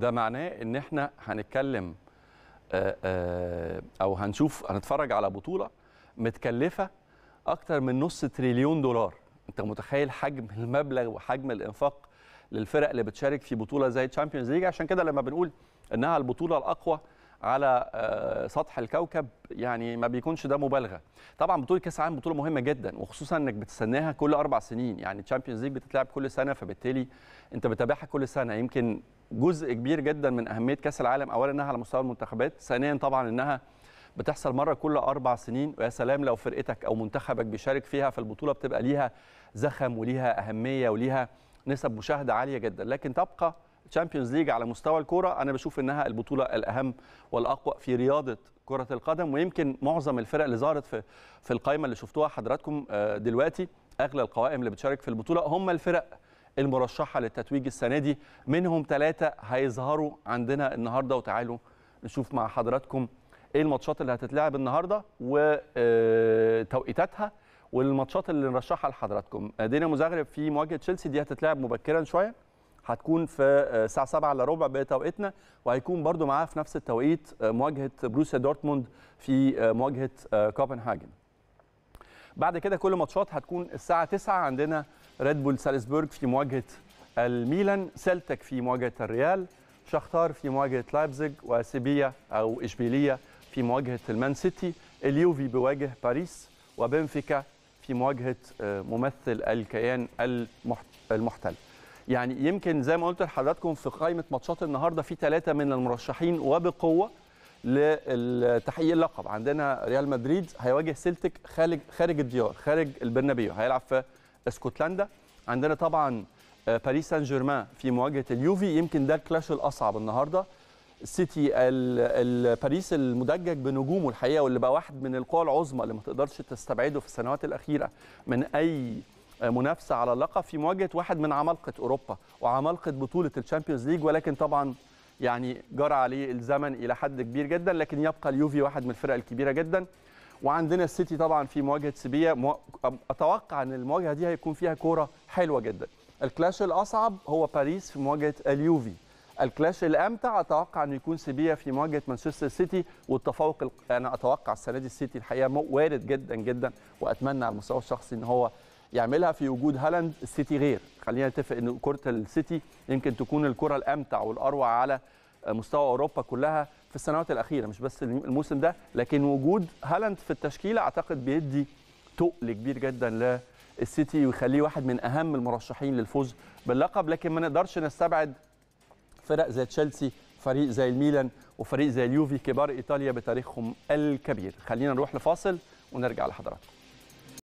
ده معناه ان احنا هنتكلم آه، آه، او هنشوف هنتفرج على بطوله متكلفه اكتر من نص تريليون دولار انت متخيل حجم المبلغ وحجم الانفاق للفرق اللي بتشارك في بطوله زي تشامبيونز ليج عشان كده لما بنقول انها البطوله الاقوى على آه، سطح الكوكب يعني ما بيكونش ده مبالغه طبعا بطوله كاس العالم بطوله مهمه جدا وخصوصا انك بتستناها كل اربع سنين يعني تشامبيونز ليج بتتلعب كل سنه فبالتالي انت بتتابعها كل سنه يمكن جزء كبير جدا من اهميه كاس العالم اولا انها على مستوى المنتخبات ثانيا طبعا انها بتحصل مره كل اربع سنين ويا سلام لو فرقتك او منتخبك بيشارك فيها في البطوله بتبقى ليها زخم وليها اهميه وليها نسب مشاهده عاليه جدا لكن تبقى تشامبيونز ليج على مستوى الكوره انا بشوف انها البطوله الاهم والاقوى في رياضه كره القدم ويمكن معظم الفرق اللي ظهرت في في القائمه اللي شفتوها حضراتكم آه، دلوقتي اغلى القوائم اللي بتشارك في البطوله هم الفرق المرشحه للتتويج السنه دي منهم ثلاثه هيظهروا عندنا النهارده وتعالوا نشوف مع حضراتكم ايه الماتشات اللي هتتلعب النهارده وتوقيتاتها آه، والماتشات اللي نرشحها لحضراتكم آه، دينا مزغرب في مواجهه تشيلسي دي هتتلعب مبكرا شويه هتكون في آه، الساعه 7 الا ربع بتوقيتنا وهيكون برضو معاه في نفس التوقيت آه، مواجهه بروسيا دورتموند في آه، مواجهه كوبنهاجن بعد كده كل ماتشات هتكون الساعه 9 عندنا ريد بول سالزبورج في مواجهه الميلان سلتك في مواجهه الريال شختار في مواجهه لايبزيج وسيبيا او اشبيليه في مواجهه المان سيتي اليوفي بيواجه باريس وبنفيكا في مواجهه ممثل الكيان المحتل يعني يمكن زي ما قلت لحضراتكم في قائمه ماتشات النهارده في ثلاثه من المرشحين وبقوه لتحقيق اللقب عندنا ريال مدريد هيواجه سيلتك خارج خارج الديار خارج البرنابيو هيلعب في اسكتلندا عندنا طبعا آه، باريس سان جيرمان في مواجهه اليوفي يمكن ده الكلاش الاصعب النهارده سيتي باريس المدجج بنجومه الحقيقه واللي بقى واحد من القوى العظمى اللي ما تقدرش تستبعده في السنوات الاخيره من اي منافسه على اللقب في مواجهه واحد من عمالقه اوروبا وعمالقه بطوله الشامبيونز ليج ولكن طبعا يعني جرى عليه الزمن الى حد كبير جدا لكن يبقى اليوفي واحد من الفرق الكبيره جدا وعندنا السيتي طبعا في مواجهه سيبيا اتوقع ان المواجهه دي هيكون فيها كوره حلوه جدا الكلاش الاصعب هو باريس في مواجهه اليوفي الكلاش الامتع اتوقع انه يكون سيبيا في مواجهه مانشستر سيتي والتفوق انا اتوقع السنه دي السيتي الحقيقه وارد جدا جدا واتمنى على المستوى الشخصي ان هو يعملها في وجود هالاند السيتي غير خلينا نتفق ان كره السيتي يمكن تكون الكره الامتع والاروع على مستوى اوروبا كلها في السنوات الاخيره مش بس الموسم ده لكن وجود هالاند في التشكيله اعتقد بيدي تقل كبير جدا للسيتي ويخليه واحد من اهم المرشحين للفوز باللقب لكن ما نقدرش نستبعد فرق زي تشيلسي فريق زي الميلان وفريق زي اليوفي كبار ايطاليا بتاريخهم الكبير خلينا نروح لفاصل ونرجع لحضراتكم